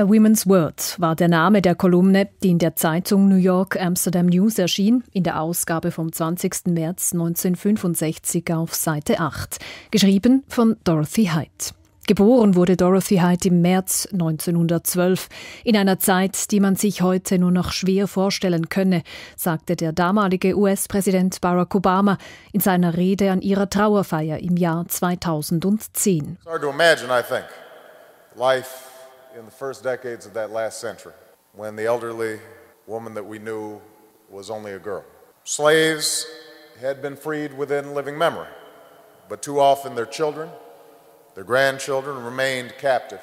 A Women's World war der Name der Kolumne, die in der Zeitung New York Amsterdam News erschien, in der Ausgabe vom 20. März 1965 auf Seite 8, geschrieben von Dorothy Haidt. Geboren wurde Dorothy Haidt im März 1912, in einer Zeit, die man sich heute nur noch schwer vorstellen könne, sagte der damalige US-Präsident Barack Obama in seiner Rede an ihrer Trauerfeier im Jahr 2010. It's hard to imagine, I think. Life in the first decades of that last century when the elderly woman that we knew was only a girl. Slaves had been freed within living memory, but too often their children, their grandchildren remained captive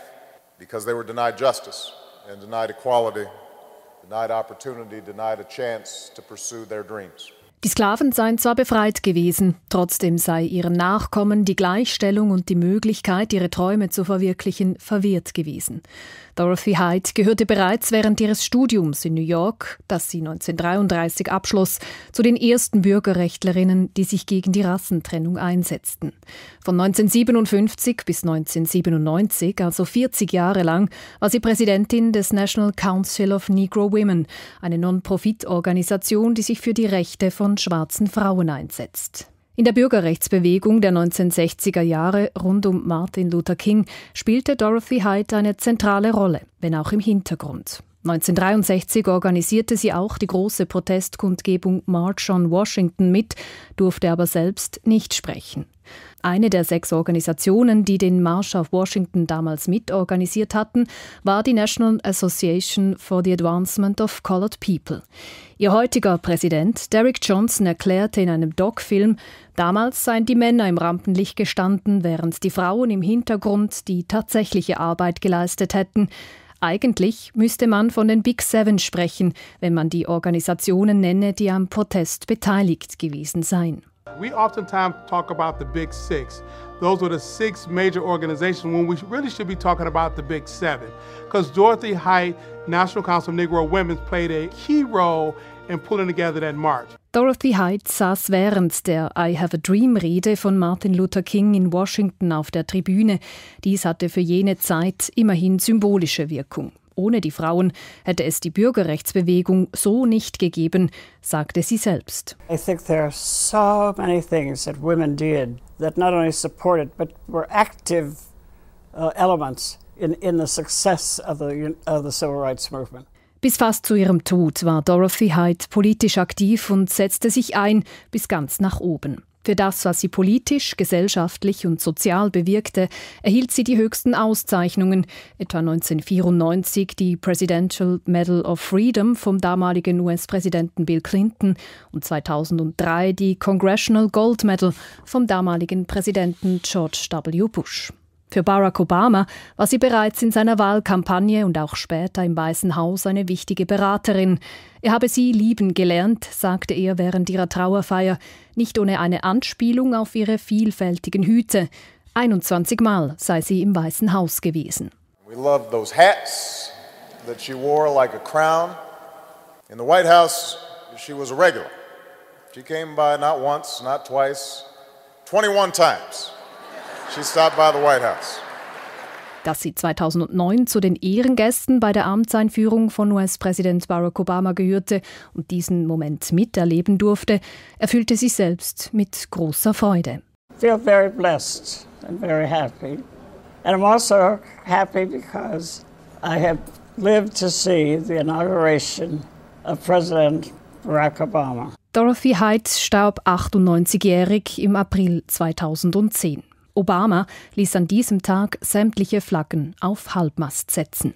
because they were denied justice and denied equality, denied opportunity, denied a chance to pursue their dreams. Die Sklaven seien zwar befreit gewesen, trotzdem sei ihren Nachkommen die Gleichstellung und die Möglichkeit, ihre Träume zu verwirklichen, verwehrt gewesen. Dorothy Hyde gehörte bereits während ihres Studiums in New York, das sie 1933 abschloss, zu den ersten Bürgerrechtlerinnen, die sich gegen die Rassentrennung einsetzten. Von 1957 bis 1997, also 40 Jahre lang, war sie Präsidentin des National Council of Negro Women, eine Non-Profit-Organisation, die sich für die Rechte von von schwarzen Frauen einsetzt. In der Bürgerrechtsbewegung der 1960er Jahre rund um Martin Luther King spielte Dorothy Hyde eine zentrale Rolle, wenn auch im Hintergrund. 1963 organisierte sie auch die große Protestkundgebung March on Washington mit, durfte aber selbst nicht sprechen. Eine der sechs Organisationen, die den Marsch auf Washington damals mitorganisiert hatten, war die National Association for the Advancement of Colored People. Ihr heutiger Präsident Derek Johnson erklärte in einem Doc-Film, damals seien die Männer im Rampenlicht gestanden, während die Frauen im Hintergrund die tatsächliche Arbeit geleistet hätten. Eigentlich müsste man von den Big Seven sprechen, wenn man die Organisationen nenne, die am Protest beteiligt gewesen seien. We oftentimes talk about the Big Six. Those were the six major organizations when we really should be talking about the Big Seven. Because Dorothy Height, National Council of Negro Women, played a key role and pulling together that march. Dorothy Hyde saß während der I Have a Dream Rede von Martin Luther King in Washington auf der Tribüne. Dies hatte für jene Zeit immerhin symbolische Wirkung. Ohne die Frauen hätte es die Bürgerrechtsbewegung so nicht gegeben, sagte sie selbst. I think there are so many things that women did that not only supported but were active uh, elements in in the success of the, of the civil rights movement. Bis fast zu ihrem Tod war Dorothy Hyde politisch aktiv und setzte sich ein bis ganz nach oben. Für das, was sie politisch, gesellschaftlich und sozial bewirkte, erhielt sie die höchsten Auszeichnungen, etwa 1994 die Presidential Medal of Freedom vom damaligen US-Präsidenten Bill Clinton und 2003 die Congressional Gold Medal vom damaligen Präsidenten George W. Bush. Für Barack Obama war sie bereits in seiner Wahlkampagne und auch später im Weißen Haus eine wichtige Beraterin. Er habe sie lieben gelernt, sagte er während ihrer Trauerfeier, nicht ohne eine Anspielung auf ihre vielfältigen Hüte. 21 Mal sei sie im Weißen Haus gewesen. We love those hats that she wore like a crown. In the White House, she was a regular. She came by not once, not twice, 21 times. Dass sie 2009 zu den Ehrengästen bei der Amtseinführung von US-Präsident Barack Obama gehörte und diesen Moment miterleben durfte, erfüllte sie selbst mit großer Freude. feel very blessed and very happy. And I'm also happy because I have lived to see the inauguration of President Barack Obama. Dorothy Heights starb 98-jährig im April 2010. Obama ließ an diesem Tag sämtliche Flaggen auf Halbmast setzen.